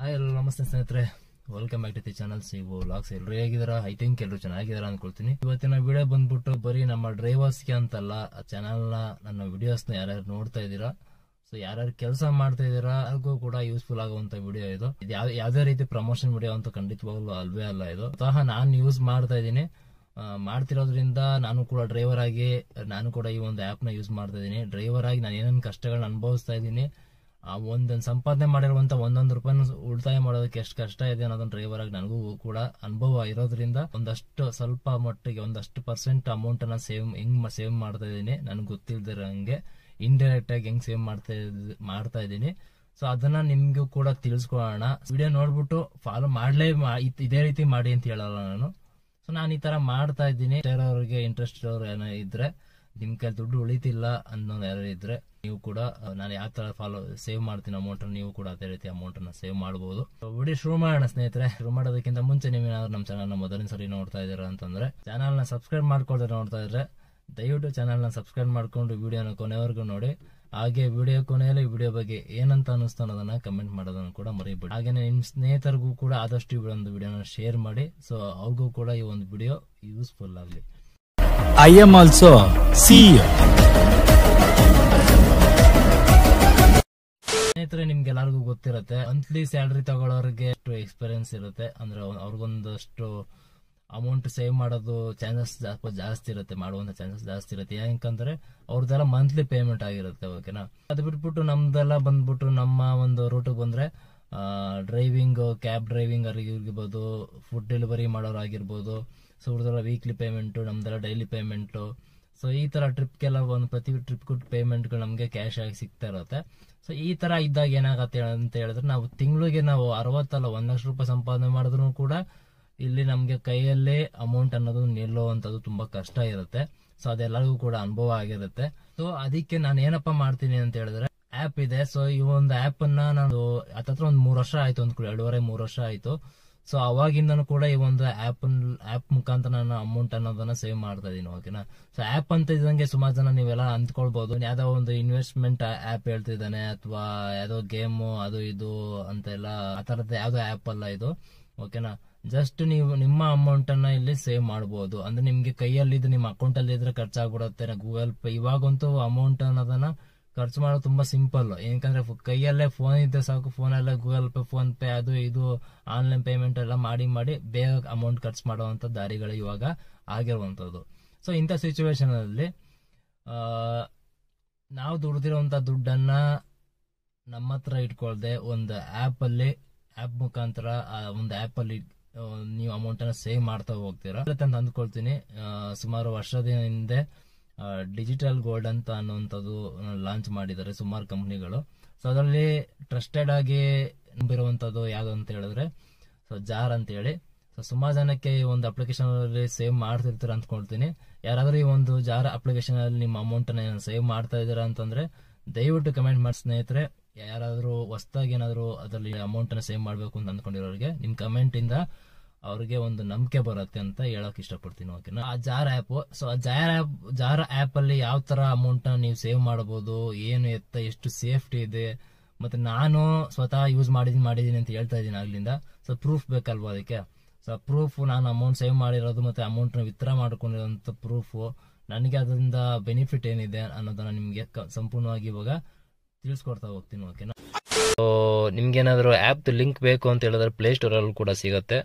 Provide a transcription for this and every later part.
hi ಎಲ್ಲ ನಮಸ್ತೆ ಸ್ನೇಹಿತರೆ welcome back to the channel ಸಿಗೋ ವ್ಲಾಗ್ಸ್ ಎಲ್ಲರೂ ಹೇಗಿದ್ದೀರಾ ಐ ಥಿಂಕ್ ಎಲ್ಲರೂ ಚೆನ್ನಾಗಿದ್ದೀರಾ ಅನ್ಕೊಳ್ತೀನಿ ಇವತ್ತಿನ ವಿಡಿಯೋ ಬಂದ್ಬಿಟ್ಟು ಬರೀ ನಮ್ಮ ಡ್ರೈವರ್ಸ್ಗೆ ಅಂತಲ್ಲ ಆ ಚಾನಲ್ನ ನನ್ನ ವಿಡಿಯೋಸ್ನ ಯಾರ್ಯಾರು ನೋಡ್ತಾ ಇದ್ದೀರಾ ಸೊ ಯಾರ್ಯಾರು ಕೆಲಸ ಮಾಡ್ತಾ ಇದ್ದೀರಾ ಅದಕ್ಕೂ ಕೂಡ ಯೂಸ್ಫುಲ್ ಆಗುವಂತ ವಿಡಿಯೋ ಇದು ಇದು ಯಾವ ಯಾವುದೇ ರೀತಿ ಪ್ರಮೋಷನ್ ವಿಡಿಯೋ ಅಂತ ಖಂಡಿತವಾಗ್ಲೂ ಅಲ್ವೇ ಅಲ್ಲ ಇದು ಸಹ ನಾನು ಯೂಸ್ ಮಾಡ್ತಾ ಇದ್ದೀನಿ ಮಾಡ್ತಿರೋದ್ರಿಂದ ನಾನು ಕೂಡ ಡ್ರೈವರ್ ಆಗಿ ನಾನು ಕೂಡ ಈ ಒಂದು ಆ್ಯಪ್ನ ಯೂಸ್ ಮಾಡ್ತಾ ಇದ್ದೀನಿ ಡ್ರೈವರ್ ಆಗಿ ನಾನು ಏನೇನು ಕಷ್ಟಗಳನ್ನ ಅನುಭವಿಸ್ತಾ ಇದ್ದೀನಿ ಆ ಒಂದೊಂದು ಸಂಪಾದನೆ ಮಾಡಿರುವಂತ ಒಂದೊಂದು ರೂಪಾಯಿ ಉಳಿತಾಯ ಮಾಡೋದಕ್ಕೆ ಎಷ್ಟು ಕಷ್ಟ ಇದೆ ಅನ್ನೋದನ್ನ ಡ್ರೈವರ್ ಆಗಿ ನನಗೂ ಕೂಡ ಅನುಭವ ಇರೋದ್ರಿಂದ ಒಂದಷ್ಟು ಸ್ವಲ್ಪ ಮಟ್ಟಿಗೆ ಒಂದಷ್ಟು ಪರ್ಸೆಂಟ್ ಅಮೌಂಟ್ ಅನ್ನ ಸೇವ್ ಹೆಂಗ್ ಸೇವ್ ಮಾಡ್ತಾ ಇದ್ದೀನಿ ನನ್ಗೆ ಗೊತ್ತಿಲ್ದಿರ ಹಂಗೆ ಇಂಡೈರೆಕ್ಟ್ ಆಗಿ ಹೆಂಗ್ ಸೇವ್ ಮಾಡ್ತಾ ಮಾಡ್ತಾ ಇದ್ದೀನಿ ಸೊ ಅದನ್ನ ನಿಮ್ಗೂ ಕೂಡ ತಿಳಿಸ್ಕೊಳ್ಳೋಣ ವಿಡಿಯೋ ನೋಡ್ಬಿಟ್ಟು ಫಾಲೋ ಮಾಡ್ಲೇ ಇದೇ ರೀತಿ ಮಾಡಿ ಅಂತ ಹೇಳಲ್ಲ ನಾನು ಸೊ ನಾನು ಈ ತರ ಮಾಡ್ತಾ ಇದ್ದೀನಿ ಬೇರೆಯವ್ರಿಗೆ ಇಂಟ್ರೆಸ್ಟ್ ಇರೋರು ಏನೋ ಇದ್ರೆ ನಿಮ್ ಕೈ ದುಡ್ಡು ಉಳಿತಿಲ್ಲ ಅನ್ನೋ ಯಾರು ಇದ್ರೆ ನೀವು ಕೂಡ ನಾನು ಯಾವ ತರ ಫಾಲೋ ಸೇವ್ ಮಾಡ್ತೀನಿ ಅಮೌಂಟ್ ನೀವು ಕೂಡ ಅದೇ ರೀತಿ ಅಮೌಂಟ್ ಅಮೌಂಟನ್ನು ಸೇವ್ ಮಾಡಬಹುದು ವಿಡಿಯೋ ಶುರು ಮಾಡೋಣ ಸ್ನೇಹಿತರೆ ಶುರು ಮಾಡೋದಕ್ಕಿಂತ ಮುಂಚೆ ನೀವೇನಾದ್ರೂ ನಮ್ಮ ನ ಮೊದಲಿನ ಸರಿ ನೋಡ್ತಾ ಅಂತಂದ್ರೆ ಚಾನಲ್ ನ ಸಬ್ಸ್ಕ್ರೈಬ್ ಮಾಡ್ಕೊಳ್ತಾರೆ ನೋಡ್ತಾ ಇದ್ರೆ ದಯವಿಟ್ಟು ನ ಸಬ್ಸ್ಕ್ರೈಬ್ ಮಾಡ್ಕೊಂಡು ವಿಡಿಯೋನ ಕೊನೆವರೆಗೂ ನೋಡಿ ಹಾಗೆ ವಿಡಿಯೋ ಕೊನೆಯಲ್ಲಿ ವಿಡಿಯೋ ಬಗ್ಗೆ ಏನಂತ ಅನ್ನಿಸ್ತು ಅನ್ನೋದನ್ನ ಕಮೆಂಟ್ ಮಾಡೋದನ್ನು ಕೂಡ ಮರಿಬೇಡಿ ಹಾಗೆ ನಿಮ್ಮ ಸ್ನೇಹಿತರಿಗೂ ಕೂಡ ಆದಷ್ಟು ಈ ಒಂದು ವಿಡಿಯೋನ ಶೇರ್ ಮಾಡಿ ಸೊ ಅವ್ರಿಗೂ ಕೂಡ ಈ ಒಂದು ವಿಡಿಯೋ ಯೂಸ್ಫುಲ್ ಆಗಲಿ ಐ ಎಮ್ ಆಲ್ಸೋ ಸಿ ಸ್ನೇಹಿತರೆ ನಿಮ್ಗೆ ಎಲ್ಲರಿಗೂ ಗೊತ್ತಿರುತ್ತೆ ಮಂತ್ಲಿ ಸ್ಯಾಲ್ರಿ ತಗೊಳ್ಳೋರಿಗೆ ಎಕ್ಸ್ಪೀರಿಯನ್ಸ್ ಇರುತ್ತೆ ಅಂದ್ರೆ ಅವ್ರಿಗೊಂದಷ್ಟು ಅಮೌಂಟ್ ಸೇವ್ ಮಾಡೋದು ಚಾನ್ಸಸ್ ಜಾಸ್ತಿ ಇರುತ್ತೆ ಮಾಡುವಂತ ಚಾನ್ಸಸ್ ಜಾಸ್ತಿ ಇರುತ್ತೆ ಯಾಕಂದ್ರೆ ಅವ್ರದ್ದೆಲ್ಲ ಮಂತ್ಲಿ ಪೇಮೆಂಟ್ ಆಗಿರುತ್ತೆ ಓಕೆನಾ ಅದ್ ಬಿಟ್ಬಿಟ್ಟು ನಮ್ದೆಲ್ಲ ಬಂದ್ಬಿಟ್ಟು ನಮ್ಮ ಒಂದು ರೂಟಿಗೆ ಬಂದ್ರೆ ಡ್ರೈವಿಂಗ್ ಕ್ಯಾಬ್ ಡ್ರೈವಿಂಗ್ ಆಗಿರ್ಬೋದು ಫುಡ್ ಡೆಲಿವರಿ ಮಾಡೋರು ಆಗಿರ್ಬೋದು ಸೊ ವೀಕ್ಲಿ ಪೇಮೆಂಟ್ ನಮ್ದೆಲ್ಲ ಡೈಲಿ ಪೇಮೆಂಟ್ ಸೊ ಈ ಟ್ರಿಪ್ ಟ್ರಿಪ್ಗೆಲ್ಲ ಒಂದು ಪ್ರತಿ ಟ್ರಿಪ್ ಪೇಮೆಂಟ್ ಪೇಮೆಂಟ್ಗಳು ನಮಗೆ ಕ್ಯಾಶ್ ಆಗಿ ಸಿಗ್ತಾ ಇರುತ್ತೆ ಸೊ ಈ ತರ ಇದ್ದಾಗ ಏನಾಗತ್ತೆ ಅಂತ ಹೇಳಿದ್ರೆ ನಾವು ತಿಂಗಳಿಗೆ ನಾವು ಅರವತ್ತಲ್ಲ ಒಂದು ಲಕ್ಷ ರೂಪಾಯಿ ಸಂಪಾದನೆ ಮಾಡಿದ್ರು ಕೂಡ ಇಲ್ಲಿ ನಮಗೆ ಕೈಯಲ್ಲೇ ಅಮೌಂಟ್ ಅನ್ನೋದು ನಿಲ್ಲುವಂಥದ್ದು ತುಂಬಾ ಕಷ್ಟ ಇರುತ್ತೆ ಸೊ ಅದೆಲ್ಲರಿಗೂ ಕೂಡ ಅನುಭವ ಆಗಿರುತ್ತೆ ಸೊ ಅದಕ್ಕೆ ನಾನು ಏನಪ್ಪ ಮಾಡ್ತೀನಿ ಅಂತ ಹೇಳಿದ್ರೆ ಆ್ಯಪ್ ಇದೆ ಸೊ ಈ ಒಂದು ಅನ್ನ ನಾನು ಹತ್ತತ್ರ ಒಂದು ಮೂರು ವರ್ಷ ಆಯ್ತು ಅಂದ್ಕೊಳ್ಳಿ ಎರಡೂವರೆ ಮೂರು ವರ್ಷ ಆಯ್ತು ಸೊ ಅವಾಗಿಂದನು ಕೂಡ ಈ ಒಂದು ಆಪ್ ಆಪ್ ಮುಖಾಂತರ ನಾನು ಅಮೌಂಟ್ ಅನ್ನೋದನ್ನ ಸೇವ್ ಮಾಡ್ತಾ ಇದೀನಿ ಓಕೆನಾ ಸೊ ಆ್ಯಪ್ ಅಂತ ಇದ್ದಂಗೆ ಸುಮಾರು ಜನ ನೀವೆಲ್ಲ ಅಂದ್ಕೊಳ್ಬಹುದು ಯಾವುದೋ ಒಂದು ಇನ್ವೆಸ್ಟ್ಮೆಂಟ್ ಆ್ಯಪ್ ಹೇಳ್ತಿದ್ದಾನೆ ಅಥವಾ ಯಾವ್ದೋ ಗೇಮು ಅದು ಇದು ಅಂತೆಲ್ಲ ಆ ಥರದ ಯಾವುದೋ ಆ್ಯಪ್ ಅಲ್ಲ ಇದು ಓಕೆನಾ ಜಸ್ಟ್ ನೀವು ನಿಮ್ಮ ಅಮೌಂಟ್ ಅನ್ನ ಇಲ್ಲಿ ಸೇವ್ ಮಾಡಬಹುದು ಅಂದ್ರೆ ನಿಮ್ಗೆ ಕೈಯಲ್ಲಿ ಇದು ನಿಮ್ಮ ಅಕೌಂಟ್ ಅಲ್ಲಿ ಇದ್ರೆ ಖರ್ಚಾಗ್ಬಿಡುತ್ತೆ ಗೂಗಲ್ ಪೇ ಇವಾಗಂತೂ ಅಮೌಂಟ್ ಅನ್ನೋದನ್ನ ಖರ್ಚು ಮಾಡೋದು ತುಂಬಾ ಸಿಂಪಲ್ ಏನಕಂದ್ರೆ ಕೈಯಲ್ಲೇ ಫೋನ್ ಇದ್ದ ಸಾಕು ಫೋನ್ ಫೋನಲ್ಲೇ ಗೂಗಲ್ ಪೇ ಫೋನ್ ಪೇ ಅದು ಇದು ಆನ್ಲೈನ್ ಪೇಮೆಂಟ್ ಎಲ್ಲ ಮಾಡಿ ಮಾಡಿ ಬೇಗ ಅಮೌಂಟ್ ಖರ್ಚು ಮಾಡುವಂತ ದಾರಿಗಳು ಇವಾಗ ಆಗಿರುವಂತದ್ದು ಸೊ ಇಂಥ ಆ ನಾವು ದುಡ್ದಿರುವಂತ ದುಡ್ಡನ್ನ ನಮ್ಮ ಹತ್ರ ಇಟ್ಕೊಳ್ದೆ ಒಂದು ಅಲ್ಲಿ ಆಪ್ ಮುಖಾಂತರ ಒಂದು ಅಲ್ಲಿ ನೀವು ಅಮೌಂಟ್ ಅನ್ನ ಸೇವ್ ಮಾಡ್ತಾ ಹೋಗ್ತೀರಾ ಅಂದ್ಕೊಳ್ತೀನಿ ಸುಮಾರು ವರ್ಷದ ಹಿಂದೆ ಡಿಜಿಟಲ್ ಗೋಲ್ಡ್ ಅಂತ ಅನ್ನುವಂಥದ್ದು ಲಾಂಚ್ ಮಾಡಿದ್ದಾರೆ ಸುಮಾರು ಕಂಪ್ನಿಗಳು ಸೊ ಅದರಲ್ಲಿ ಟ್ರಸ್ಟೆಡ್ ಆಗಿ ನಂಬಿರುವಂಥದ್ದು ಯಾವುದು ಅಂತ ಹೇಳಿದ್ರೆ ಸೊ ಜಾರ್ ಅಂತೇಳಿ ಸೊ ಸುಮಾರು ಜನಕ್ಕೆ ಈ ಒಂದು ಅಪ್ಲಿಕೇಶನ್ ಸೇವ್ ಮಾಡ್ತಿರ್ತೀರ ಅಂದ್ಕೊಳ್ತೀನಿ ಯಾರಾದರೂ ಈ ಒಂದು ಜಾರ್ ಅಪ್ಲಿಕೇಶನ್ ಅಲ್ಲಿ ನಿಮ್ಮ ಅಮೌಂಟನ್ನು ಸೇವ್ ಮಾಡ್ತಾ ಇದ್ದೀರಾ ಅಂತಂದ್ರೆ ದಯವಿಟ್ಟು ಕಮೆಂಟ್ ಮಾಡಿ ಸ್ನೇಹಿತರೆ ಯಾರಾದರೂ ಹೊಸದಾಗಿ ಏನಾದರೂ ಅದರಲ್ಲಿ ಅನ್ನ ಸೇವ್ ಮಾಡಬೇಕು ಅಂತ ಅಂದ್ಕೊಂಡಿರೋರಿಗೆ ನಿಮ್ಮ ಇಂದ ಅವ್ರಿಗೆ ಒಂದು ನಂಬಿಕೆ ಬರುತ್ತೆ ಅಂತ ಹೇಳಕ್ ಇಷ್ಟಪಡ್ತೀನಿ ಓಕೆನಾ ಆ ಜಾರ್ ಆ್ಯಪ್ ಸೊ ಆ ಜಾರ್ ಆ್ಯಪ್ ಜಾರ್ ಆ್ಯಪ್ ಅಲ್ಲಿ ಯಾವ ತರ ಅಮೌಂಟ್ ನೀವು ಸೇವ್ ಮಾಡಬಹುದು ಏನು ಎತ್ತ ಎಷ್ಟು ಸೇಫ್ಟಿ ಇದೆ ಮತ್ತೆ ನಾನು ಸ್ವತಃ ಯೂಸ್ ಮಾಡಿದೀನಿ ಮಾಡಿದೀನಿ ಅಂತ ಹೇಳ್ತಾ ಇದ್ದೀನಿ ಅಲ್ಲಿಂದ ಸೊ ಪ್ರೂಫ್ ಬೇಕಲ್ವಾ ಅದಕ್ಕೆ ಸೊ ಪ್ರೂಫ್ ನಾನು ಅಮೌಂಟ್ ಸೇವ್ ಮಾಡಿರೋದು ಮತ್ತೆ ಅಮೌಂಟ್ನ ವಿತ್ಡ್ರಾ ಮಾಡ್ಕೊಂಡಿರೋಂಥ ಪ್ರೂಫು ನನಗೆ ಅದರಿಂದ ಬೆನಿಫಿಟ್ ಏನಿದೆ ಅನ್ನೋದನ್ನ ನಿಮಗೆ ಸಂಪೂರ್ಣವಾಗಿ ಇವಾಗ ತಿಳಿಸ್ಕೊಡ್ತಾ ಹೋಗ್ತೀನಿ ಓಕೆನಾ ಸೊ ನಿಮ್ಗೇನಾದರೂ ಆ್ಯಪ್ದು ಲಿಂಕ್ ಬೇಕು ಅಂತ ಹೇಳಿದ್ರೆ ಸ್ಟೋರಲ್ಲಿ ಕೂಡ ಸಿಗುತ್ತೆ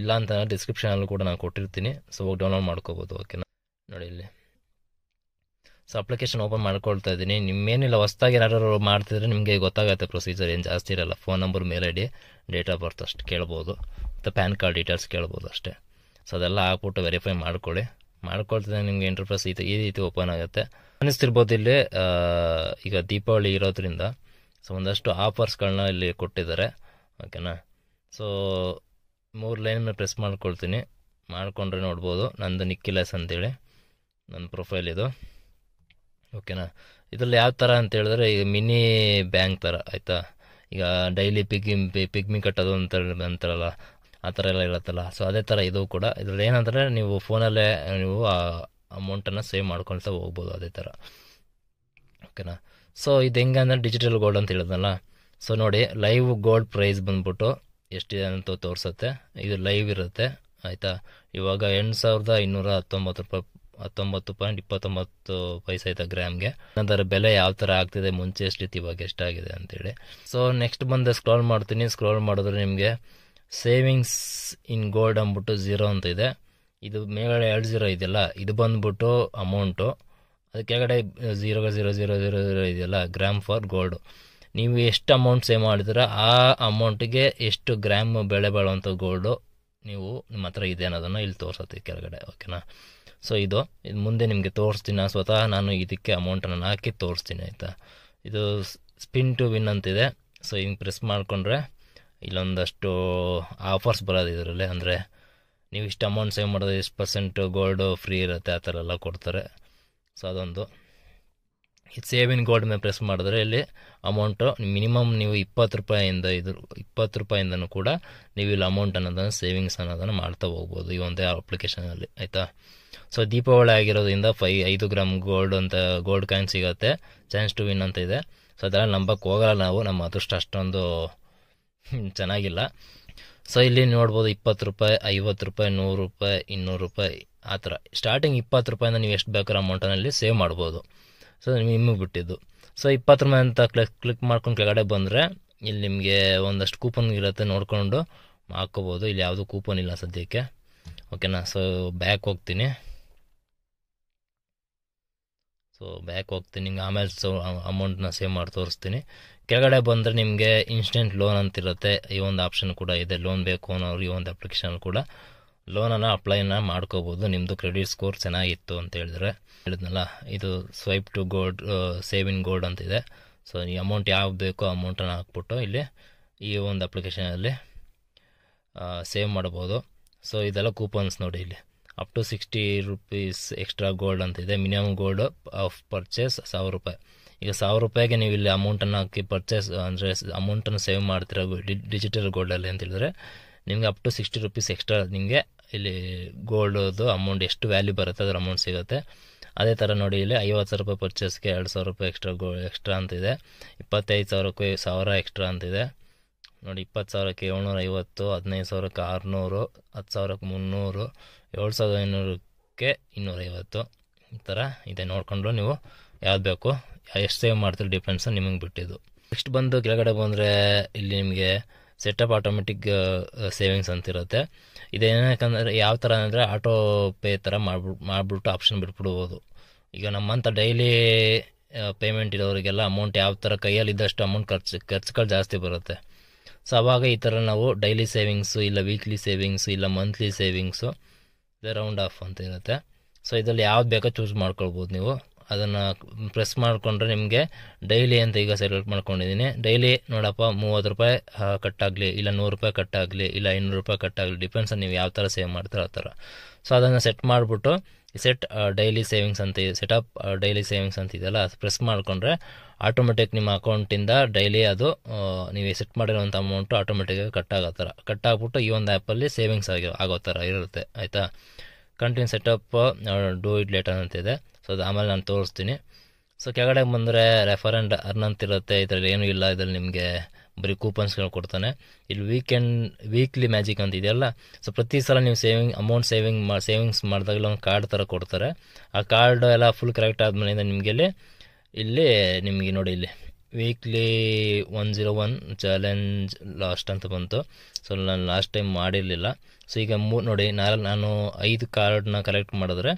ಇಲ್ಲ ಅಂತ ಡಿಸ್ಕ್ರಿಪ್ಷನಲ್ಲೂ ಕೂಡ ನಾನು ಕೊಟ್ಟಿರ್ತೀನಿ ಸೊ ಹೋಗಿ ಡೌನ್ಲೋಡ್ ಮಾಡ್ಕೋಬೋದು ಓಕೆನಾ ನೋಡಿ ಇಲ್ಲಿ ಸೊ ಅಪ್ಲಿಕೇಶನ್ ಓಪನ್ ಮಾಡ್ಕೊಳ್ತಾ ಇದ್ದೀನಿ ನಿಮ್ಮೇನಿಲ್ಲ ಹೊಸ್ದಾಗಿ ಏನಾದ್ರು ಮಾಡ್ತಿದ್ರೆ ನಿಮಗೆ ಗೊತ್ತಾಗುತ್ತೆ ಪ್ರೊಸೀಜರ್ ಏನು ಜಾಸ್ತಿ ಇರಲ್ಲ phone number mail I D date of birth ಅಷ್ಟು ಕೇಳ್ಬೋದು ಮತ್ತು ಪ್ಯಾನ್ ಕಾರ್ಡ್ ಡೀಟೇಲ್ಸ್ ಕೇಳ್ಬೋದು ಅಷ್ಟೇ ಸೊ ಅದೆಲ್ಲ ಹಾಕ್ಬಿಟ್ಟು ವೆರಿಫೈ ಮಾಡ್ಕೊಳ್ಳಿ ಮಾಡ್ಕೊಳ್ತಿದ್ದೆ ನಿಮಗೆ ಇಂಟರ್ಫೇಸ್ ಈ ಈ ರೀತಿ ಓಪನ್ ಆಗುತ್ತೆ ಅನ್ನಿಸ್ತಿರ್ಬೋದು ಇಲ್ಲಿ ಈಗ ದೀಪಾವಳಿ ಇರೋದ್ರಿಂದ ಸೊ ಒಂದಷ್ಟು ಆಫರ್ಸ್ಗಳನ್ನ ಇಲ್ಲಿ ಕೊಟ್ಟಿದ್ದಾರೆ ಓಕೆನಾ ಸೊ ಮೂರು ಲೈನನ್ನ ಪ್ರೆಸ್ ಮಾಡ್ಕೊಳ್ತೀನಿ ಮಾಡಿಕೊಂಡ್ರೆ ನೋಡ್ಬೋದು ನಂದು ನಿಕ್ಕಿಲಾಸ್ ಅಂತೇಳಿ ನನ್ನ ಪ್ರೊಫೈಲ್ ಇದು ಓಕೆನಾ ಇದರಲ್ಲಿ ಯಾವ ಥರ ಅಂತ ಹೇಳಿದ್ರೆ ಈಗ ಮಿನಿ ಬ್ಯಾಂಕ್ ಥರ ಆಯಿತಾ ಈಗ ಡೈಲಿ ಪಿಗ್ಮಿ ಪಿಗ್ಮಿ ಕಟ್ಟೋದು ಅಂತ ಅಂತಾರಲ್ಲ ಆ ಥರ ಎಲ್ಲ ಇರುತ್ತಲ್ಲ ಸೊ ಅದೇ ಥರ ಇದು ಕೂಡ ಇದರಲ್ಲಿ ಏನಂದರೆ ನೀವು ಫೋನಲ್ಲೇ ನೀವು ಆ ಅಮೌಂಟನ್ನು ಸೇವ್ ಮಾಡ್ಕೊಳ್ತಾ ಹೋಗ್ಬೋದು ಅದೇ ಥರ ಓಕೆನಾ ಸೊ ಇದು ಹೆಂಗೆ ಅಂದರೆ ಡಿಜಿಟಲ್ ಗೋಲ್ಡ್ ಅಂತ ಹೇಳಿದ್ನಲ್ಲ ಸೊ ನೋಡಿ ಲೈವ್ ಗೋಲ್ಡ್ ಪ್ರೈಸ್ ಬಂದ್ಬಿಟ್ಟು ಎಷ್ಟಿದೆ ಅಂತ ತೋರಿಸುತ್ತೆ ಇದು ಲೈವ್ ಇರುತ್ತೆ ಆಯಿತಾ ಇವಾಗ ಎಂಟು ಸಾವಿರದ ಇನ್ನೂರ ಹತ್ತೊಂಬತ್ತು ರೂಪಾಯಿ ಹತ್ತೊಂಬತ್ತು ಪಾಯಿಂಟ್ ಇಪ್ಪತ್ತೊಂಬತ್ತು ಪೈಸೆ ಆಯ್ತಾ ಗ್ರಾಮ್ಗೆ ಅದರ ಬೆಲೆ ಯಾವ ಥರ ಆಗ್ತಿದೆ ಮುಂಚೆ ಎಷ್ಟಿತ್ತು ಇವಾಗ ಎಷ್ಟಾಗಿದೆ ಅಂತೇಳಿ ಸೊ ನೆಕ್ಸ್ಟ್ ಬಂದು ಸ್ಕ್ರಾಲ್ ಮಾಡ್ತೀನಿ ಸ್ಕ್ರೋಲ್ ಮಾಡಿದ್ರೆ ನಿಮಗೆ ಸೇವಿಂಗ್ಸ್ ಇನ್ ಗೋಲ್ಡ್ ಅಂದ್ಬಿಟ್ಟು ಝೀರೋ ಅಂತ ಇದೆ ಇದು ಮೇಲ್ಗಡೆ ಎರಡು ಝೀರೋ ಇದೆಯಲ್ಲ ಇದು ಬಂದ್ಬಿಟ್ಟು ಅಮೌಂಟು ಅದಕ್ಕೆ ಕೆಳಗಡೆ zero zero zero zero zero ಇದೆಯಲ್ಲ ಗ್ರಾಮ್ ಫಾರ್ ಗೋಲ್ಡು ನೀವು ಎಷ್ಟು ಅಮೌಂಟ್ ಸೇವ್ ಮಾಡಿದ್ರೆ ಆ ಅಮೌಂಟ್ಗೆ ಎಷ್ಟು ಗ್ರಾಮ್ ಬೆಳೆ ಬಾಳುವಂಥ ಗೋಲ್ಡು ನೀವು ನಿಮ್ಮ ಹತ್ರ ಇದೆ ಅನ್ನೋದನ್ನು ಇಲ್ಲಿ ತೋರಿಸತ್ತೆ ಕೆಳಗಡೆ ಓಕೆನಾ ಸೊ ಇದು ಇದು ಮುಂದೆ ನಿಮಗೆ ತೋರಿಸ್ತೀನಿ ಸ್ವತಃ ನಾನು ಇದಕ್ಕೆ ಅಮೌಂಟನ್ನು ಹಾಕಿ ತೋರಿಸ್ತೀನಿ ಆಯಿತಾ ಇದು ಸ್ಪಿನ್ ಟು ವಿನ್ ಅಂತಿದೆ ಸೊ ಹಿಂಗೆ ಪ್ರೆಸ್ ಮಾಡಿಕೊಂಡ್ರೆ ಇಲ್ಲೊಂದಷ್ಟು ಆಫರ್ಸ್ ಬರೋದು ಇದರಲ್ಲಿ ಅಂದರೆ ನೀವು ಇಷ್ಟು ಅಮೌಂಟ್ ಸೇವ್ ಮಾಡಿದ್ರೆ ಎಷ್ಟು ಪರ್ಸೆಂಟು ಗೋಲ್ಡು ಫ್ರೀ ಇರುತ್ತೆ ಆ ಥರ ಎಲ್ಲ ಕೊಡ್ತಾರೆ ಸೊ ಅದೊಂದು ಸೇವಿನ ಗೋಲ್ಡ್ ಮೇಲೆ ಪ್ರೆಸ್ ಮಾಡಿದ್ರೆ ಇಲ್ಲಿ ಅಮೌಂಟು ಮಿನಿಮಮ್ ನೀವು ಇಪ್ಪತ್ತು ರೂಪಾಯಿಂದ ಇದು ಇಪ್ಪತ್ತು ರೂಪಾಯಿಂದನೂ ಕೂಡ ನೀವು ಇಲ್ಲಿ ಅಮೌಂಟ್ ಅನ್ನೋದನ್ನು ಸೇವಿಂಗ್ಸ್ ಅನ್ನೋದನ್ನು ಮಾಡ್ತಾ ಹೋಗ್ಬೋದು ಈ ಒಂದೇ ಅಪ್ಲಿಕೇಶನಲ್ಲಿ ಆಯಿತಾ ಸೊ ದೀಪಾವಳಿ ಆಗಿರೋದ್ರಿಂದ ಫೈ ಐದು ಗ್ರಾಮ್ ಗೋಲ್ಡ್ ಅಂತ ಗೋಲ್ಡ್ ಕಾಯಿನ್ ಸಿಗುತ್ತೆ ಚಾನ್ಸ್ ಟು ವಿನ್ ಅಂತ ಇದೆ ಸೊ ಅದರಲ್ಲಿ ನಂಬಕ್ಕೆ ಹೋಗಲ್ಲ ನಾವು ನಮ್ಮ ಅದೃಷ್ಟ ಅಷ್ಟೊಂದು ಚೆನ್ನಾಗಿಲ್ಲ ಸೊ ಇಲ್ಲಿ ನೋಡ್ಬೋದು ಇಪ್ಪತ್ತು ರೂಪಾಯಿ ಐವತ್ತು ರೂಪಾಯಿ ನೂರು ರೂಪಾಯಿ ಇನ್ನೂರು ರೂಪಾಯಿ ಆ ಥರ ಸ್ಟಾರ್ಟಿಂಗ್ ಇಪ್ಪತ್ತು ರೂಪಾಯಿಂದ ನೀವು ಎಷ್ಟು ಬೇಕಾದ್ರೂ ಅಮೌಂಟಲ್ಲಿ ಸೇವ್ ಮಾಡ್ಬೋದು ಸೊ ನಿಮಗೆ ಬಿಟ್ಟಿದ್ದು ಸೊ ಇಪ್ಪತ್ತು ರೂಪಾಯಿ ಅಂತ ಕ್ಲಿಕ್ ಕ್ಲಿಕ್ ಮಾಡ್ಕೊಂಡು ಕೆಳಗಡೆ ಬಂದರೆ ಇಲ್ಲಿ ನಿಮಗೆ ಒಂದಷ್ಟು ಕೂಪನ್ ಇರುತ್ತೆ ನೋಡಿಕೊಂಡು ಹಾಕ್ಕೋಬೋದು ಇಲ್ಲಿ ಯಾವುದೂ ಕೂಪನ್ ಇಲ್ಲ ಸದ್ಯಕ್ಕೆ ಓಕೆನಾ ಸೊ ಬ್ಯಾಕ್ ಹೋಗ್ತೀನಿ ಸೊ ಬ್ಯಾಕ್ ಹೋಗ್ತೀನಿ ನಿಮ್ಗೆ ಆಮೇಲೆ ಸೊ ಅಮೌಂಟನ್ನ ಸೇವ್ ಮಾಡಿ ತೋರಿಸ್ತೀನಿ ಕೆಳಗಡೆ ಬಂದರೆ ನಿಮಗೆ ಇನ್ಸ್ಟೆಂಟ್ ಲೋನ್ ಅಂತಿರುತ್ತೆ ಈ ಒಂದು ಆಪ್ಷನ್ ಕೂಡ ಇದೆ ಲೋನ್ ಬೇಕು ಅನ್ನೋರು ಈ ಒಂದು ಅಪ್ಲಿಕೇಶನ್ ಕೂಡ ಲೋನನ್ನು ಅಪ್ಲೈನ ಮಾಡ್ಕೋಬೋದು ನಿಮ್ಮದು ಕ್ರೆಡಿಟ್ ಸ್ಕೋರ್ ಚೆನ್ನಾಗಿತ್ತು ಅಂತ ಹೇಳಿದ್ರೆ ಹೇಳಿದ್ನಲ್ಲ ಇದು swipe to gold saving in gold ಇದೆ ಸೊ ಈ ಅಮೌಂಟ್ ಯಾವ ಬೇಕೋ ಅಮೌಂಟನ್ನು ಹಾಕ್ಬಿಟ್ಟು ಇಲ್ಲಿ ಈ ಒಂದು ಅಪ್ಲಿಕೇಶನಲ್ಲಿ ಸೇವ್ ಮಾಡ್ಬೋದು ಸೊ ಇದೆಲ್ಲ ಕೂಪನ್ಸ್ ನೋಡಿ ಇಲ್ಲಿ up to sixty rupees extra gold ಇದೆ ಮಿನಿಮಮ್ ಗೋಲ್ಡ್ ಆಫ್ ಪರ್ಚೇಸ್ ಸಾವಿರ ರೂಪಾಯಿ ಈಗ ಸಾವಿರ ರೂಪಾಯಿಗೆ ನೀವು ಇಲ್ಲಿ ಅಮೌಂಟನ್ನು ಹಾಕಿ ಪರ್ಚೇಸ್ ಅಂದರೆ ಅಮೌಂಟನ್ನು ಸೇವ್ ಮಾಡ್ತಿರೋ ಡಿಜಿಟಲ್ ಗೋಲ್ಡಲ್ಲಿ ಅಂತ ಹೇಳಿದ್ರೆ ನಿಮ್ಗೆ up to sixty rupees extra ನಿಮಗೆ ಇಲ್ಲಿ ಗೋಲ್ಡದು ಅಮೌಂಟ್ ಎಷ್ಟು ವ್ಯಾಲ್ಯೂ ಬರುತ್ತೆ ಅದರ ಅಮೌಂಟ್ ಸಿಗುತ್ತೆ ಅದೇ ಥರ ನೋಡಿ ಇಲ್ಲಿ ಐವತ್ತು ಸಾವಿರ ರೂಪಾಯಿ ಪರ್ಚೇಸ್ಗೆ ಎರಡು ಸಾವಿರ ರೂಪಾಯಿ ಎಕ್ಸ್ಟ್ರಾ ಗೋ ಎಕ್ಸ್ಟ್ರಾ ಅಂತಿದೆ ಇಪ್ಪತ್ತೈದು ಸಾವಿರಕ್ಕೆ ಸಾವಿರ ಎಕ್ಸ್ಟ್ರಾ ಅಂತಿದೆ ನೋಡಿ ಇಪ್ಪತ್ತು ಸಾವಿರಕ್ಕೆ ಏಳ್ನೂರ ಐವತ್ತು ಹದಿನೈದು ಸಾವಿರಕ್ಕೆ ಆರುನೂರು ಹತ್ತು ಸಾವಿರಕ್ಕೆ ಮುನ್ನೂರು ಏಳು ಸಾವಿರದ ಐನೂರಕ್ಕೆ ಇನ್ನೂರೈವತ್ತು ಈ ಥರ ಇದೆ ನೋಡಿಕೊಂಡು ನೀವು ಯಾವ್ದು ಬೇಕು ಎಷ್ಟು ಸೇವ್ ಮಾಡ್ತೀರಿ ಡಿಫ್ರೆನ್ಸ್ ನಿಮಗೆ ಬಿಟ್ಟಿದ್ದು ನೆಕ್ಸ್ಟ್ ಬಂದು ಕೆಳಗಡೆ ಬಂದರೆ ಇಲ್ಲಿ ನಿಮಗೆ ಸೆಟಪ್ ಆಟೋಮೆಟಿಕ್ ಸೇವಿಂಗ್ಸ್ ಅಂತಿರುತ್ತೆ ಇದೇನಕ್ಕಂದರೆ ಯಾವ ಥರ ಅಂದರೆ ಆಟೋ ಪೇ ಥರ ಮಾಡ್ಬಿಟ್ಟು ಮಾಡಿಬಿಟ್ಟು ಆಪ್ಷನ್ ಬಿಟ್ಬಿಡ್ಬೋದು ಈಗ ನಮ್ಮಂಥ ಡೈಲಿ ಪೇಮೆಂಟ್ ಇರೋರಿಗೆಲ್ಲ ಅಮೌಂಟ್ ಯಾವ ಥರ ಕೈಯಲ್ಲಿ ಇದ್ದಷ್ಟು ಅಮೌಂಟ್ ಖರ್ಚು ಖರ್ಚುಗಳು ಜಾಸ್ತಿ ಬರುತ್ತೆ ಸೊ ಅವಾಗ ಈ ಥರ ನಾವು ಡೈಲಿ ಸೇವಿಂಗ್ಸು ಇಲ್ಲ ವೀಕ್ಲಿ ಸೇವಿಂಗ್ಸು ಇಲ್ಲ ಮಂತ್ಲಿ ಸೇವಿಂಗ್ಸು ರೌಂಡ್ ಆಫ್ ಅಂತ ಇರುತ್ತೆ ಸೊ ಇದರಲ್ಲಿ ಯಾವ್ದು ಬೇಕೋ ಚೂಸ್ ಮಾಡ್ಕೊಳ್ಬೋದು ನೀವು ಅದನ್ನು ಪ್ರೆಸ್ ಮಾಡಿಕೊಂಡ್ರೆ ನಿಮಗೆ ಡೈಲಿ ಅಂತ ಈಗ ಸೆಲೆಕ್ಟ್ ಮಾಡ್ಕೊಂಡಿದ್ದೀನಿ ಡೈಲಿ ನೋಡಪ್ಪ ಮೂವತ್ತು ರೂಪಾಯಿ ಕಟ್ಟಾಗಲಿ ಇಲ್ಲ ನೂರು ರೂಪಾಯಿ ಕಟ್ಟಾಗಲಿ ಇಲ್ಲ ಇನ್ನೂರು ರೂಪಾಯಿ ಕಟ್ಟಾಗಲಿ ಡಿಪೆಂಡ್ಸ್ ನೀವು ಯಾವ ಥರ ಸೇವ್ ಮಾಡ್ತಾರೆ ಆ ಥರ ಸೊ ಅದನ್ನು ಸೆಟ್ ಮಾಡಿಬಿಟ್ಟು ಸೆಟ್ ಡೈಲಿ ಸೇವಿಂಗ್ಸ್ ಅಂತ ಸೆಟಪ್ ಡೈಲಿ ಸೇವಿಂಗ್ಸ್ ಅಂತ ಇದೆಯಲ್ಲ ಪ್ರೆಸ್ ಮಾಡಿಕೊಂಡ್ರೆ ಆಟೋಮೆಟಿಕ್ ನಿಮ್ಮ ಅಕೌಂಟಿಂದ ಡೈಲಿ ಅದು ನೀವು ಸೆಟ್ ಮಾಡಿರೋಂಥ ಅಮೌಂಟು ಆಟೋಮೆಟಿಕ್ಕಾಗಿ ಕಟ್ ಥರ ಕಟ್ಟಾಗ್ಬಿಟ್ಟು ಈ ಒಂದು ಆ್ಯಪಲ್ಲಿ ಸೇವಿಂಗ್ಸ್ ಆಗಿ ಆಗೋ ಥರ ಇರುತ್ತೆ ಆಯಿತಾ continue setup do it later ಅಂತಿದೆ ಸೊ ಅದು ಆಮೇಲೆ ನಾನು ತೋರಿಸ್ತೀನಿ ಸೊ ಕೆಳಗಡೆ ಬಂದರೆ ರೆಫರೆಂಡ್ ಅರ್ನ್ ಅಂತಿರುತ್ತೆ ಇದರಲ್ಲಿ ಏನೂ ಇಲ್ಲ ಇದರಲ್ಲಿ ನಿಮಗೆ ಬರೀ ಕೂಪನ್ಸ್ಗಳು ಕೊಡ್ತಾನೆ ಇಲ್ಲಿ ವೀಕೆಂಡ್ ವೀಕ್ಲಿ ಮ್ಯಾಜಿಕ್ ಅಂತ ಇದೆಯಲ್ಲ ಸೊ ಪ್ರತಿ ಸಲ ನೀವು ಸೇವಿಂಗ್ ಅಮೌಂಟ್ ಸೇವಿಂಗ್ ಮಾ ಸೇವಿಂಗ್ಸ್ ಮಾಡಿದಾಗಲೇ ಒಂದು ಕಾರ್ಡ್ ಥರ ಕೊಡ್ತಾರೆ ಆ ಕಾರ್ಡ್ ಎಲ್ಲ ಫುಲ್ ಕರೆಕ್ಟ್ ಆದ್ಮೇಲೆ ನಿಮಗೆ ಇಲ್ಲಿ ಇಲ್ಲಿ ನಿಮಗೆ ನೋಡಿ ಇಲ್ಲಿ weekly one zero one challenge last ಅಂತ ಬಂತು ಸೊ ನಾನು ಲಾಸ್ಟ್ ಟೈಮ್ ಮಾಡಿರಲಿಲ್ಲ ಸೊ ಈಗ ಮೂ ನೋಡಿ ನಾನು ನಾನು ಐದು ಕಾರ್ಡನ್ನ ಕಲೆಕ್ಟ್ ಮಾಡಿದ್ರೆ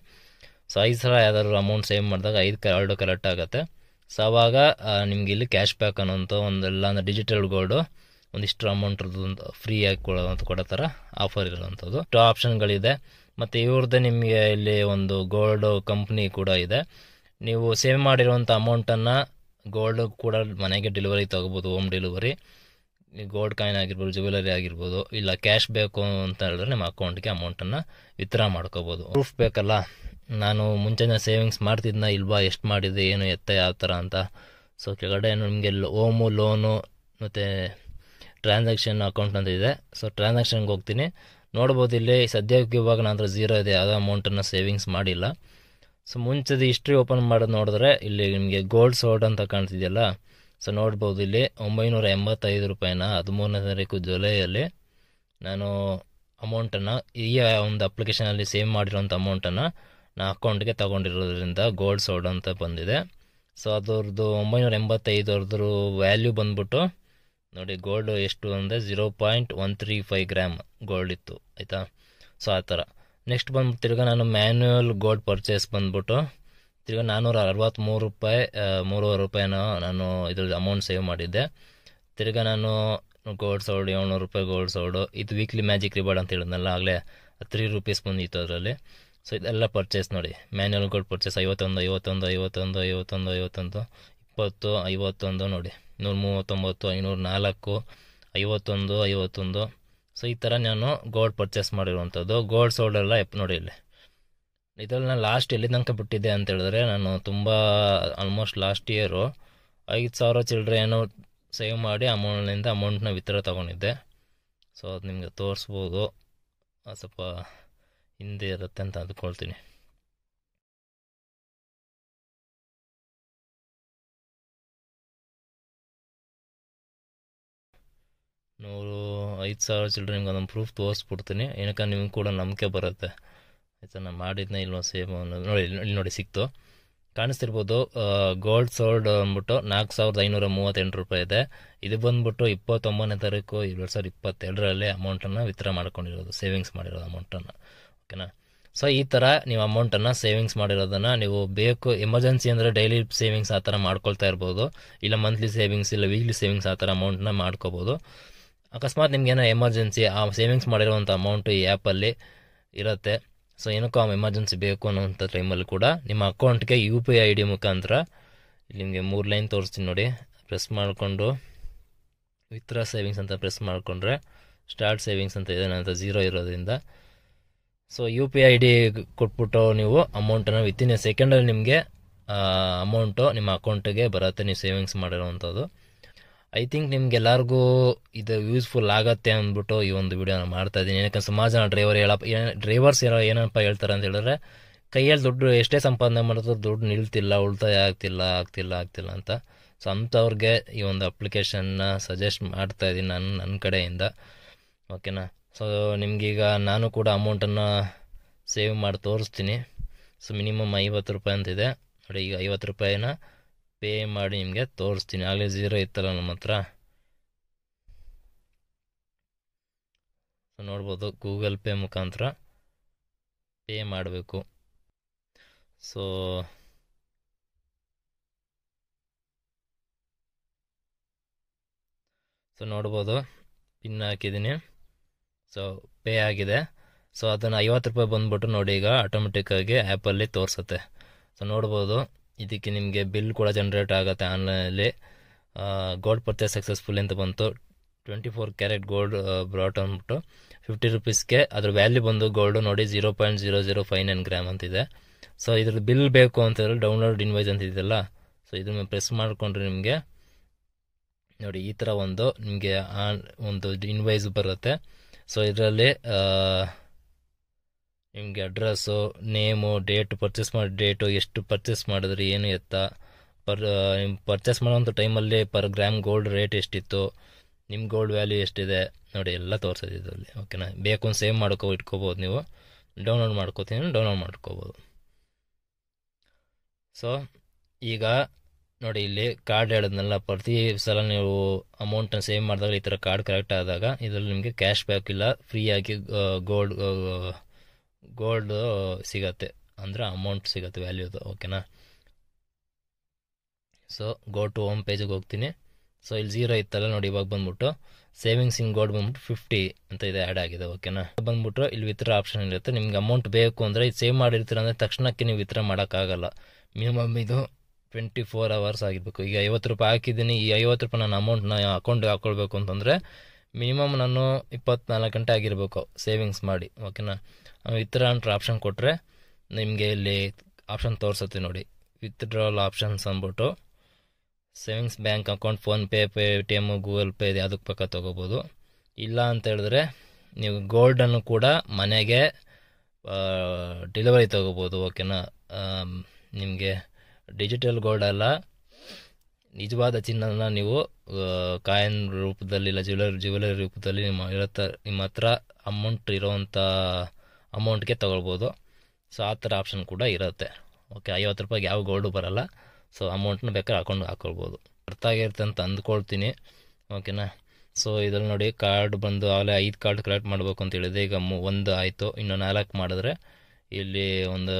ಸೊ ಐದು ಸಾವಿರ ಯಾವ್ದಾದ್ರು ಅಮೌಂಟ್ ಸೇವ್ ಮಾಡಿದಾಗ ಐದು ಎರಡು ಕಲೆಕ್ಟ್ ಆಗುತ್ತೆ ಸೊ ಅವಾಗ ನಿಮ್ಗೆ ಇಲ್ಲಿ ಕ್ಯಾಶ್ ಬ್ಯಾಕ್ ಅನ್ನೋಂಥ ಒಂದು ಅಂದರೆ ಡಿಜಿಟಲ್ ಗೋಲ್ಡು ಒಂದಿಷ್ಟು ಅಮೌಂಟ್ರದ್ದು ಆಗಿ ಕೊಡೋದಂತ ಕೊಡೋ ಥರ ಆಫರ್ ಇರೋವಂಥದ್ದು ಟು ಆಪ್ಷನ್ಗಳಿದೆ ಮತ್ತು ಇವ್ರದ್ದು ನಿಮಗೆ ಇಲ್ಲಿ ಒಂದು ಗೋಲ್ಡ್ ಕಂಪ್ನಿ ಕೂಡ ಇದೆ ನೀವು ಸೇವ್ ಮಾಡಿರುವಂಥ ಅಮೌಂಟನ್ನು ಗೋಲ್ಡ್ ಕೂಡ ಮನೆಗೆ ಡೆಲಿವರಿ ತೊಗೋಬೋದು ಹೋಮ್ ಡೆಲಿವರಿ ಗೋಲ್ಡ್ ಕಾಯಿನ್ ಆಗಿರ್ಬೋದು ಜ್ಯುವೆಲರಿ ಆಗಿರ್ಬೋದು ಇಲ್ಲ ಕ್ಯಾಶ್ ಬೇಕು ಅಂತ ಹೇಳಿದ್ರೆ ನಿಮ್ಮ ಅಕೌಂಟ್ಗೆ ಅಮೌಂಟನ್ನು ವಿತ್ಡ್ರಾ ಮಾಡ್ಕೋಬೋದು ಪ್ರೂಫ್ ಬೇಕಲ್ಲ ನಾನು ಮುಂಚೆನೇ ಸೇವಿಂಗ್ಸ್ ಮಾಡ್ತಿದ್ನ ಇಲ್ವಾ ಎಷ್ಟು ಮಾಡಿದೆ ಏನು ಎತ್ತ ಯಾವ ಥರ ಅಂತ ಸೊ ಕೆಳಗಡೆ ನಿಮಗೆ ಓಮು ಲೋನು ಮತ್ತು ಟ್ರಾನ್ಸಾಕ್ಷನ್ ಅಕೌಂಟ್ ಅಂತ ಇದೆ ಸೊ ಟ್ರಾನ್ಸಾಕ್ಷನ್ಗೆ ಹೋಗ್ತೀನಿ ನೋಡ್ಬೋದು ಇಲ್ಲಿ ಸದ್ಯಕ್ಕೆ ಇವಾಗ ನಾನು ಹತ್ರ ಝೀರೋ ಇದೆ ಯಾವುದೋ ಅಮೌಂಟನ್ನು ಸೇವಿಂಗ್ಸ್ ಮಾಡಿಲ್ಲ ಸೊ ಮುಂಚೆದು ಹಿಸ್ಟ್ರಿ ಓಪನ್ ಮಾಡೋದು ನೋಡಿದ್ರೆ ಇಲ್ಲಿ ನಿಮಗೆ ಗೋಲ್ಡ್ ಸೋಲ್ಡ್ ಅಂತ ಕಾಣ್ತಿದೆಯಲ್ಲ ಸೊ ನೋಡ್ಬೋದು ಇಲ್ಲಿ ಒಂಬೈನೂರ ಎಂಬತ್ತೈದು ರೂಪಾಯಿನ ಹದಿಮೂರನೇ ತಾರೀಕು ಜುಲೈಯಲ್ಲಿ ನಾನು ಅಮೌಂಟನ್ನು ಈ ಒಂದು ಅಪ್ಲಿಕೇಶನಲ್ಲಿ ಸೇವ್ ಮಾಡಿರೋಂಥ ಅಮೌಂಟನ್ನು ನಾ ಅಕೌಂಟ್ಗೆ ತೊಗೊಂಡಿರೋದ್ರಿಂದ ಗೋಲ್ಡ್ ಸೋಡ್ ಅಂತ ಬಂದಿದೆ ಸೊ ಅದರದ್ದು ಒಂಬೈನೂರ ಎಂಬತ್ತೈದರದ್ರ ವ್ಯಾಲ್ಯೂ ಬಂದ್ಬಿಟ್ಟು ನೋಡಿ ಗೋಲ್ಡ್ ಎಷ್ಟು ಅಂದರೆ zero point one three five gram gold ಇತ್ತು ಆಯಿತಾ ಸೊ ಆ ಥರ ನೆಕ್ಸ್ಟ್ ಬಂದ್ಬಿಟ್ಟು ತಿರ್ಗಿ ನಾನು ಮ್ಯಾನ್ಯುವಲ್ ಗೋಲ್ಡ್ ಪರ್ಚೇಸ್ ಬಂದ್ಬಿಟ್ಟು ತಿರ್ಗಿ ನಾನ್ನೂರ ಅರವತ್ತ್ಮೂರು ರೂಪಾಯಿ ಮೂರುವರೆ ರೂಪಾಯಿನ ನಾನು ಇದ್ರದ್ದು ಅಮೌಂಟ್ ಸೇವ್ ಮಾಡಿದ್ದೆ ತಿರ್ಗಿ ನಾನು ಗೋಲ್ಡ್ ಸೌಡ್ ಏಳ್ನೂರು ರೂಪಾಯಿ ಗೋಲ್ಡ್ ಸೌಡು ಇದು ವೀಕ್ಲಿ ಮ್ಯಾಜಿಕ್ ರಿವಾರ್ಡ್ ಅಂತ ಹೇಳಿದ್ನಲ್ಲ ಆಗಲೇ ತ್ರೀ ರುಪೀಸ್ ಬಂದಿತ್ತು ಅದರಲ್ಲಿ ಸೊ ಇದೆಲ್ಲ ಪರ್ಚೇಸ್ ನೋಡಿ ಗೋಲ್ಡ್ ಪರ್ಚೇಸ್ ಐವತ್ತೊಂದು ಐವತ್ತೊಂದು ಐವತ್ತೊಂದು ಐವತ್ತೊಂದು ಐವತ್ತೊಂದು ಇಪ್ಪತ್ತು ಐವತ್ತೊಂದು ನೋಡಿ ನೂರ ಮೂವತ್ತೊಂಬತ್ತು ಐನೂರ ನಾಲ್ಕು ಐವತ್ತೊಂದು ಐವತ್ತೊಂದು ಸೊ ಈ ಥರ ನಾನು ಗೋಲ್ಡ್ ಪರ್ಚೇಸ್ ಮಾಡಿರುವಂಥದ್ದು ಗೋಲ್ಡ್ ಎಲ್ಲ ಎಪ್ ನೋಡಿ ಇಲ್ಲಿ ಇದರಲ್ಲಿ ನಾನು ಲಾಸ್ಟ್ ಎಲ್ಲಿ ತನಕ ಬಿಟ್ಟಿದ್ದೆ ಅಂತ ಹೇಳಿದ್ರೆ ನಾನು ತುಂಬ ಆಲ್ಮೋಸ್ಟ್ ಲಾಸ್ಟ್ ಇಯರು ಐದು ಸಾವಿರ ಚಿಲ್ಲರೆ ಏನೋ ಸೇವ್ ಮಾಡಿ ಅಮೌಂಟ್ನಿಂದ ಅಮೌಂಟ್ನ ವಿತರ ತೊಗೊಂಡಿದ್ದೆ ಸೊ ಅದು ನಿಮಗೆ ತೋರಿಸ್ಬೋದು ಸ್ವಲ್ಪ ಹಿಂದೆ ಇರುತ್ತೆ ಅಂತ ಅಂದ್ಕೊಳ್ತೀನಿ ನೂರು ಐದು ಸಾವಿರ ಚಿಲ್ಡ್ರೆ ನಿಮ್ಗೆ ಅದೊಂದು ಪ್ರೂಫ್ ತೋರಿಸ್ಬಿಡ್ತೀನಿ ಏನಕ್ಕೆ ನಿಮ್ಗೆ ಕೂಡ ನಂಬಿಕೆ ಬರುತ್ತೆ ಆಯಿತಾ ನಾನು ಮಾಡಿದ್ನ ಇಲ್ಲೋ ಸೇಮ್ ಅನ್ನೋದು ನೋಡಿ ಇಲ್ಲಿ ನೋಡಿ ಸಿಕ್ತು ಕಾಣಿಸ್ತಿರ್ಬೋದು ಗೋಲ್ಡ್ ಸೋಲ್ಡ್ ಅಂದ್ಬಿಟ್ಟು ನಾಲ್ಕು ಸಾವಿರದ ಐನೂರ ಮೂವತ್ತೆಂಟು ರೂಪಾಯಿ ಇದೆ ಇದು ಬಂದ್ಬಿಟ್ಟು ಇಪ್ಪತ್ತೊಂಬತ್ತನೇ ತಾರೀಕು ಎರಡು ಸಾವಿರದ ಇಪ್ಪತ್ತೆರಡರಲ್ಲಿ ಅಮೌಂಟನ್ನು ವಿತ್ರಾ ಮಾಡ್ಕೊಂಡಿರೋದು ಸೇವಿಂಗ್ಸ್ ಮಾಡಿರೋದು ಅಮೌಂಟನ್ನು ಓಕೆನಾ ಸೊ ಈ ಥರ ನೀವು ಅಮೌಂಟನ್ನು ಸೇವಿಂಗ್ಸ್ ಮಾಡಿರೋದನ್ನು ನೀವು ಬೇಕು ಎಮರ್ಜೆನ್ಸಿ ಅಂದರೆ ಡೈಲಿ ಸೇವಿಂಗ್ಸ್ ಆ ಥರ ಮಾಡ್ಕೊಳ್ತಾ ಇರ್ಬೋದು ಇಲ್ಲ ಮಂತ್ಲಿ ಸೇವಿಂಗ್ಸ್ ಇಲ್ಲ ವೀಕ್ಲಿ ಸೇವಿಂಗ್ಸ್ ಆ ಥರ ಅಮೌಂಟನ್ನ ಮಾಡ್ಕೋಬೋದು ಅಕಸ್ಮಾತ್ ನಿಮಗೇನೋ ಎಮರ್ಜೆನ್ಸಿ ಆ ಸೇವಿಂಗ್ಸ್ ಮಾಡಿರುವಂಥ ಅಮೌಂಟು ಈ ಆ್ಯಪಲ್ಲಿ ಇರುತ್ತೆ ಸೊ ಏನಕ್ಕೂ ಆ ಎಮರ್ಜೆನ್ಸಿ ಬೇಕು ಅನ್ನೋಂಥ ಟೈಮಲ್ಲಿ ಕೂಡ ನಿಮ್ಮ ಅಕೌಂಟ್ಗೆ U P I I D ಮುಖಾಂತರ ನಿಮಗೆ ಮೂರು ಲೈನ್ ತೋರಿಸ್ತೀನಿ ನೋಡಿ ಪ್ರೆಸ್ ಮಾಡಿಕೊಂಡು ವಿತ್ರಾ ಸೇವಿಂಗ್ಸ್ ಅಂತ ಪ್ರೆಸ್ ಮಾಡಿಕೊಂಡ್ರೆ ಸ್ಟಾರ್ಟ್ ಸೇವಿಂಗ್ಸ್ ಅಂತ ಇದೆ ನಂತರ ಝೀರೋ ಇರೋದ್ರಿಂದ so U P I I ಕೊಟ್ಬಿಟ್ಟು ನೀವು ಅಮೌಂಟನ್ನು ವಿತಿನ್ ಎ ಸೆಕೆಂಡಲ್ಲಿ ನಿಮಗೆ ಅಮೌಂಟು ನಿಮ್ಮ ಅಕೌಂಟಿಗೆ ಬರುತ್ತೆ ನೀವು ಸೇವಿಂಗ್ಸ್ ಮಾಡಿರೋವಂಥದ್ದು ಐ ಥಿಂಕ್ ನಿಮ್ಗೆಲ್ಲರಿಗೂ ಇದು ಯೂಸ್ಫುಲ್ ಆಗುತ್ತೆ ಅಂದ್ಬಿಟ್ಟು ಈ ಒಂದು ವಿಡಿಯೋನ ಮಾಡ್ತಾ ಇದ್ದೀನಿ ಏನಕ್ಕೆ ಜನ ಡ್ರೈವರ್ ಹೇಳಪ್ಪ ಡ್ರೈವರ್ಸ್ ಏನೋ ಏನಪ್ಪ ಹೇಳ್ತಾರೆ ಅಂತ ಹೇಳಿದ್ರೆ ಕೈಯಲ್ಲಿ ದುಡ್ಡು ಎಷ್ಟೇ ಸಂಪಾದನೆ ಮಾಡಿದ್ರು ದುಡ್ಡು ನಿಲ್ತಿಲ್ಲ ಉಳಿತಾಯ ಆಗ್ತಿಲ್ಲ ಆಗ್ತಿಲ್ಲ ಆಗ್ತಿಲ್ಲ ಅಂತ ಸೊ ಅಂಥವ್ರಿಗೆ ಈ ಒಂದು ಅಪ್ಲಿಕೇಶನ್ನ ಸಜೆಸ್ಟ್ ಮಾಡ್ತಾ ಇದ್ದೀನಿ ನಾನು ನನ್ನ ಕಡೆಯಿಂದ ಓಕೆನಾ ಸೊ ನಿಮಗೀಗ ನಾನು ಕೂಡ ಅಮೌಂಟನ್ನು ಸೇವ್ ಮಾಡಿ ತೋರಿಸ್ತೀನಿ ಸೊ ಮಿನಿಮಮ್ ಐವತ್ತು ರೂಪಾಯಿ ಅಂತಿದೆ ನೋಡಿ ಈಗ ಐವತ್ತು ರೂಪಾಯಿನ ಪೇ ಮಾಡಿ ನಿಮಗೆ ತೋರಿಸ್ತೀನಿ ಆಗಲೇ ಝೀರೋ ಇತ್ತಲ್ಲ ನಮ್ಮ ಹತ್ರ ಸೊ ನೋಡ್ಬೋದು ಗೂಗಲ್ ಪೇ ಮುಖಾಂತರ ಪೇ ಮಾಡಬೇಕು ಸೊ ಸೊ ನೋಡ್ಬೋದು ಪಿನ್ ಹಾಕಿದ್ದೀನಿ ಸೊ ಪೇ ಆಗಿದೆ ಸೊ ಅದನ್ನು ಐವತ್ತು ರೂಪಾಯಿ ಬಂದುಬಿಟ್ಟು ನೋಡಿ ಈಗ ಆಟೋಮೆಟಿಕ್ಕಾಗಿ ಆ್ಯಪಲ್ಲಿ ತೋರಿಸುತ್ತೆ ಸೊ ನೋಡ್ಬೋದು ಇದಕ್ಕೆ ನಿಮಗೆ ಬಿಲ್ ಕೂಡ ಜನ್ರೇಟ್ ಆಗುತ್ತೆ ಆನ್ಲೈನಲ್ಲಿ ಗೋಲ್ಡ್ ಪರ್ಚೇಸ್ ಸಕ್ಸಸ್ಫುಲ್ ಅಂತ ಬಂತು twenty four carat gold brought ಅಂದ್ಬಿಟ್ಟು ಫಿಫ್ಟಿ ರುಪೀಸ್ಗೆ ಅದ್ರ ವ್ಯಾಲ್ಯೂ ಬಂದು ಗೋಲ್ಡ್ ನೋಡಿ zero point zero zero five nine gram ಅಂತಿದೆ ಸೊ ಇದ್ರದ್ದು ಬಿಲ್ ಬೇಕು ಅಂತ ಅಂತಂದ್ರೆ ಡೌನ್ಲೋಡ್ ಇನ್ವೈಸ್ ಅಂತಿದೆಯಲ್ಲ ಸೊ ಇದನ್ನ ಪ್ರೆಸ್ ಮಾಡಿಕೊಂಡ್ರೆ ನಿಮಗೆ ನೋಡಿ ಈ ಥರ ಒಂದು ನಿಮಗೆ ಆನ್ ಒಂದು ಇನ್ವೈಸ್ ಬರುತ್ತೆ ಸೊ ಇದರಲ್ಲಿ ನಿಮಗೆ ಅಡ್ರೆಸ್ಸು ನೇಮು ಡೇಟ್ ಪರ್ಚೇಸ್ ಮಾಡಿ ಡೇಟು ಎಷ್ಟು ಪರ್ಚೇಸ್ ಮಾಡಿದ್ರಿ ಏನು ಎತ್ತ ಪರ್ ನಿಮ್ಮ ಪರ್ಚೇಸ್ ಮಾಡೋವಂಥ ಟೈಮಲ್ಲಿ ಪರ್ ಗ್ರಾಮ್ ಗೋಲ್ಡ್ ರೇಟ್ ಎಷ್ಟಿತ್ತು ನಿಮ್ಮ ಗೋಲ್ಡ್ ವ್ಯಾಲ್ಯೂ ಎಷ್ಟಿದೆ ನೋಡಿ ಎಲ್ಲ ತೋರಿಸೋದು ಇದರಲ್ಲಿ ಓಕೆನಾ ಬೇಕು ಸೇವ್ ಮಾಡ್ಕೋ ಇಟ್ಕೋಬೋದು ನೀವು ಡೌನ್ಲೋಡ್ ಮಾಡ್ಕೋತೀನಿ ಡೌನ್ಲೋಡ್ ಮಾಡ್ಕೋಬೋದು ಸೊ ಈಗ ನೋಡಿ ಇಲ್ಲಿ ಕಾರ್ಡ್ ಹೇಳಿದ್ನಲ್ಲ ಪ್ರತಿ ಸಲ ನೀವು ಅಮೌಂಟನ್ನು ಸೇವ್ ಮಾಡಿದಾಗ ಈ ಥರ ಕಾರ್ಡ್ ಕರೆಕ್ಟ್ ಆದಾಗ ಇದರಲ್ಲಿ ನಿಮಗೆ ಕ್ಯಾಶ್ ಬ್ಯಾಕ್ ಇಲ್ಲ ಫ್ರೀಯಾಗಿ ಗೋಲ್ಡ್ ಗೋಲ್ಡ್ ಸಿಗತ್ತೆ ಅಂದರೆ ಅಮೌಂಟ್ ಸಿಗತ್ತೆ ವ್ಯಾಲ್ಯೂದು ಓಕೆನಾ ಸೊ ಗೋ ಟು ಹೋಮ್ ಪೇಜಿಗೆ ಹೋಗ್ತೀನಿ ಸೊ ಇಲ್ಲಿ ಜೀರೋ ಇತ್ತಲ್ಲ ನೋಡಿ ಇವಾಗ ಬಂದ್ಬಿಟ್ಟು ಸೇವಿಂಗ್ಸ್ ಇನ್ ಗೋಲ್ಡ್ ಬಂದ್ಬಿಟ್ಟು ಫಿಫ್ಟಿ ಅಂತ ಇದೆ ಆ್ಯಡ್ ಆಗಿದೆ ಓಕೆನಾ ಬಂದ್ಬಿಟ್ಟು ಇಲ್ಲಿ ವಿತ್ರ ಆಪ್ಷನ್ ಇರುತ್ತೆ ನಿಮ್ಗೆ ಅಮೌಂಟ್ ಬೇಕು ಅಂದರೆ ಇದು ಸೇವ್ ಮಾಡಿರ್ತೀರ ಅಂದರೆ ತಕ್ಷಣಕ್ಕೆ ನೀವು ವಿತ್ರ ಮಾಡೋಕ್ಕಾಗಲ್ಲ ಮಿನಿಮಮ್ ಇದು ಟ್ವೆಂಟಿ ಫೋರ್ ಅವರ್ಸ್ ಆಗಿರಬೇಕು ಈಗ ಐವತ್ತು ರೂಪಾಯಿ ಹಾಕಿದ್ದೀನಿ ಈ ಐವತ್ತು ರೂಪಾಯಿ ನಾನು ಅಮೌಂಟ್ನ ಅಕೌಂಟ್ಗೆ ಹಾಕ್ಕೊಳ್ಬೇಕು ಅಂತಂದರೆ ಮಿನಿಮಮ್ ನಾನು ಇಪ್ಪತ್ನಾಲ್ಕು ಗಂಟೆ ಆಗಿರಬೇಕು ಸೇವಿಂಗ್ಸ್ ಮಾಡಿ ಓಕೆನಾ ಥರ ಅಂಟ್ರೆ ಆಪ್ಷನ್ ಕೊಟ್ಟರೆ ನಿಮಗೆ ಇಲ್ಲಿ ಆಪ್ಷನ್ ತೋರಿಸುತ್ತೆ ನೋಡಿ ವಿತ್ಡ್ರಾಲ್ ಆಪ್ಷನ್ಸ್ ಅಂದ್ಬಿಟ್ಟು savings bank account PhonePe Paytm Google Pay ಇದೆ ಅದಕ್ಕೆ ಪಕ್ಕ ತೊಗೋಬೋದು ಇಲ್ಲ ಅಂತ ಹೇಳಿದ್ರೆ ನೀವು ಗೋಲ್ಡನ್ನು ಕೂಡ ಮನೆಗೆ ಡೆಲಿವರಿ ತೊಗೋಬೋದು ಓಕೆನಾ ನಿಮಗೆ ಡಿಜಿಟಲ್ ಗೋಲ್ಡ್ ಅಲ್ಲ ನಿಜವಾದ ಚಿನ್ನನ ನೀವು ಕಾಯನ್ ರೂಪದಲ್ಲಿ ಇಲ್ಲ ಜ್ಯುವೆಲರಿ ಜ್ಯುವೆಲರಿ ರೂಪದಲ್ಲಿ ನಿಮ್ಮ ಇರತ್ತ ನಿಮ್ಮ ಹತ್ರ ಅಮೌಂಟ್ ಇರೋವಂಥ ಅಮೌಂಟ್ಗೆ ತೊಗೊಳ್ಬೋದು ಸೊ ಆ ಥರ ಆಪ್ಷನ್ ಕೂಡ ಇರುತ್ತೆ ಓಕೆ ಐವತ್ತು ರೂಪಾಯಿಗೆ ಯಾವ ಗೋಲ್ಡು ಬರೋಲ್ಲ ಸೊ ಅಮೌಂಟ್ನ ಬೇಕಾದ್ರೆ ಹಾಕೊಂಡು ಹಾಕೊಳ್ಬೋದು ಅರ್ಥ ಆಗಿರುತ್ತೆ ಅಂತ ಅಂದ್ಕೊಳ್ತೀನಿ ಓಕೆನಾ ಸೊ ಇದರಲ್ಲಿ ನೋಡಿ ಕಾರ್ಡ್ ಬಂದು ಆಮೇಲೆ ಐದು ಕಾರ್ಡ್ ಕಲೆಕ್ಟ್ ಮಾಡಬೇಕು ಅಂತ ಹೇಳಿದೆ ಈಗ ಮು ಒಂದು ಆಯಿತು ಇನ್ನೂ ನಾಲ್ಕು ಮಾಡಿದ್ರೆ ಇಲ್ಲಿ ಒಂದು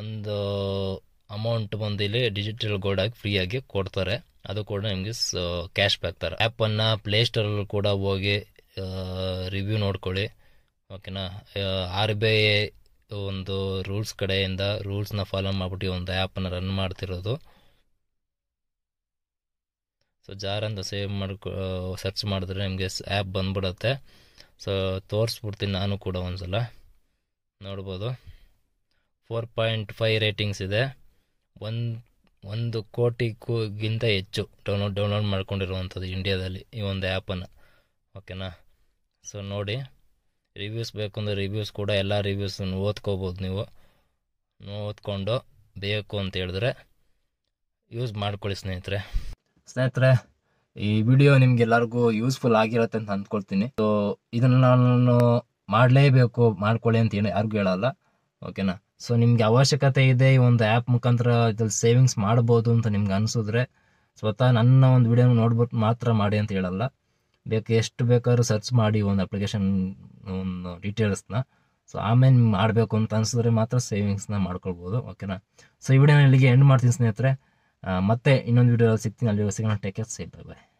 ಒಂದು ಅಮೌಂಟ್ ಬಂದು ಇಲ್ಲಿ ಡಿಜಿಟಲ್ ಗೋಲ್ಡ್ ಆಗಿ ಫ್ರೀಯಾಗಿ ಕೊಡ್ತಾರೆ ಅದು ಕೂಡ ನಿಮಗೆ ಕ್ಯಾಶ್ ಬ್ಯಾಕ್ ಥರ ಆ್ಯಪನ್ನು ಪ್ಲೇಸ್ಟೋರಲ್ಲಿ ಕೂಡ ಹೋಗಿ ರಿವ್ಯೂ ನೋಡ್ಕೊಳ್ಳಿ ಓಕೆನಾ ಆರ್ ಬಿ ಐ ಒಂದು ರೂಲ್ಸ್ ಕಡೆಯಿಂದ ರೂಲ್ಸ್ನ ಫಾಲೋ ಮಾಡಿಬಿಟ್ಟು ಒಂದು ಆ್ಯಪನ್ನು ರನ್ ಮಾಡ್ತಿರೋದು ಸೊ ಜಾರ್ ಅಂತ ಸೇವ್ ಮಾಡ್ಕೊ ಸರ್ಚ್ ಮಾಡಿದ್ರೆ ನಿಮಗೆ ಆ್ಯಪ್ ಬಂದ್ಬಿಡುತ್ತೆ ಸೊ ತೋರಿಸ್ಬಿಡ್ತೀನಿ ನಾನು ಕೂಡ ಒಂದ್ಸಲ ನೋಡ್ಬೋದು ಫೋರ್ ಪಾಯಿಂಟ್ ಫೈವ್ ರೇಟಿಂಗ್ಸ್ ಇದೆ ಒಂದು ಒಂದು ಕೋಟಿಗಿಂತ ಹೆಚ್ಚು ಡೌನ್ಲೋಡ್ ಡೌನ್ಲೋಡ್ ಮಾಡ್ಕೊಂಡಿರುವಂಥದ್ದು ಇಂಡಿಯಾದಲ್ಲಿ ಈ ಒಂದು ಆ್ಯಪನ್ನು ಓಕೆನಾ ಸೊ ನೋಡಿ ರಿವ್ಯೂಸ್ ಬೇಕು ಅಂದರೆ ರಿವ್ಯೂಸ್ ಕೂಡ ಎಲ್ಲ ರಿವ್ಯೂಸನ್ನು ಓದ್ಕೋಬೋದು ನೀವು ಓದ್ಕೊಂಡು ಬೇಕು ಅಂತ ಹೇಳಿದ್ರೆ ಯೂಸ್ ಮಾಡ್ಕೊಳ್ಳಿ ಸ್ನೇಹಿತರೆ ಸ್ನೇಹಿತರೆ ಈ ವಿಡಿಯೋ ನಿಮ್ಗೆಲ್ಲರಿಗೂ ಯೂಸ್ಫುಲ್ ಆಗಿರುತ್ತೆ ಅಂತ ಅಂದ್ಕೊಳ್ತೀನಿ ಸೊ ಇದನ್ನು ನಾನು ಮಾಡಲೇಬೇಕು ಮಾಡ್ಕೊಳ್ಳಿ ಅಂತ ಏನು ಯಾರಿಗೂ ಹೇಳಲ್ಲ ಓಕೆನಾ ಸೊ ನಿಮಗೆ ಅವಶ್ಯಕತೆ ಇದೆ ಈ ಒಂದು ಆ್ಯಪ್ ಮುಖಾಂತರ ಇದ್ರಲ್ಲಿ ಸೇವಿಂಗ್ಸ್ ಮಾಡ್ಬೋದು ಅಂತ ನಿಮ್ಗೆ ಅನಿಸಿದ್ರೆ ಸ್ವತಃ ನನ್ನ ಒಂದು ವಿಡಿಯೋನ ನೋಡ್ಬಿಟ್ಟು ಮಾತ್ರ ಮಾಡಿ ಅಂತ ಹೇಳಲ್ಲ ಬೇಕು ಎಷ್ಟು ಬೇಕಾದ್ರೂ ಸರ್ಚ್ ಮಾಡಿ ಒಂದು ಅಪ್ಲಿಕೇಶನ್ ಒಂದು ಡೀಟೇಲ್ಸ್ನ ಸೊ ಆಮೇಲೆ ನಿಮ್ಗೆ ಮಾಡಬೇಕು ಅಂತ ಅನಿಸಿದ್ರೆ ಮಾತ್ರ ಸೇವಿಂಗ್ಸ್ನ ಮಾಡ್ಕೊಳ್ಬೋದು ಓಕೆನಾ ಸೊ ಈ ವಿಡಿಯೋನ ಇಲ್ಲಿಗೆ ಎಂಡ್ ಮಾಡ್ತೀನಿ ಸ್ನೇಹಿತರೆ ಮತ್ತೆ ಇನ್ನೊಂದು ವಿಡಿಯೋ ಸಿಗ್ತೀನಿ ಅಲ್ಲಿ ಸಿಗೋಣ ಟೇಕ್ ಕೇರ್ ಸೇಫ್ ಬಾಯ್